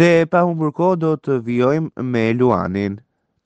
Dhe pa humbur kohë do të vijojmë me Luanin.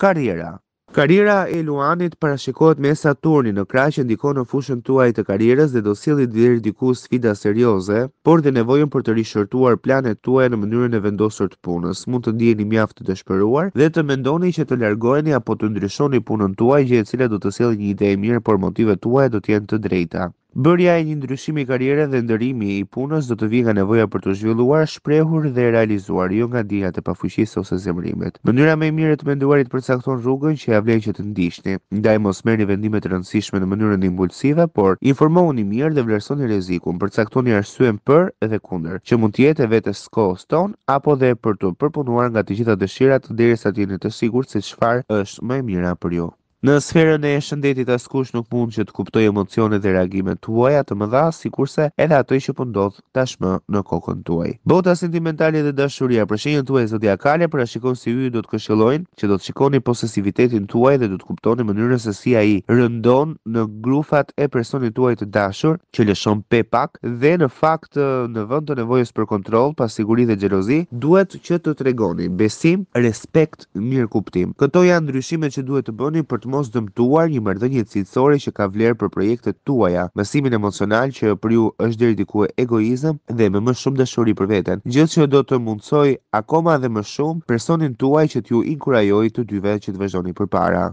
Karriera. Karriera e Luanit parashikohet me Saturnin në krah që ndikon në fushën tuaj të karrierës dhe do sili deri diku sfida serioze, por dhe nevojën për të rishërtuar planet tuaj në mënyrën e vendosur të punës. Mund të diheni mjaft të dëshpëruar dhe të mendoni që të largoheni apo të ndryshoni punën tuaj, gjë e cila do të sjellë një ide e mirë, por motivet tuaja do të jenë të drejta. Bërja e një ndryshimi karriere dhe ndërimi i punës do të vi nevoja për të zhvilluar, shprehur dhe realizuar, jo nga dija të pafuqisë ose zemrimit. Mënyra më e mirë të menduarit përcakton rrugën që ja vlen që të ndiqni. Ndaj mos merrni vendime të rëndësishme në mënyrën impulsive, por informohuni mirë dhe vlerësoni rrezikun, përcaktoni arsyeën për edhe kundër, që mund të jetë vetes kohës ton apo dhe për të përpunuar nga të gjitha dëshirat derisa të jeni të sigurt se çfarë është më e mira për ju. Në sferën e shëndetit askush nuk mund që të kuptoj emocionet dhe reagimet tuaja të mëdha, sikurse edhe ato që po tashmë në kokën tuaj. Bota sentimentale dhe dashuria për shenjën tuaj zodiakale parashikon si ujë do të këshillojnë që do të shikoni posesivitetin tuaj dhe do të kuptoni mënyrën se si ai rëndon në grufat e personit tuaj të dashur, që lëshon pak dhe në fakt në vend të nevojës për kontroll, siguri dhe xhelozi, duhet që të tregoni besim, respekt, mirëkuptim. Këto janë ndryshimet që duhet të bëni për mos dëmtuar një mërdënje cilësore që ka vlerë për projektet tuaja, mësimin emocional që për ju është deri diku egoizëm dhe me më shumë dashuri për veten. Gjë që do të mundsoj akoma dhe më shumë personin tuaj që t'ju inkurajoj të dyve që të vazhdoni përpara.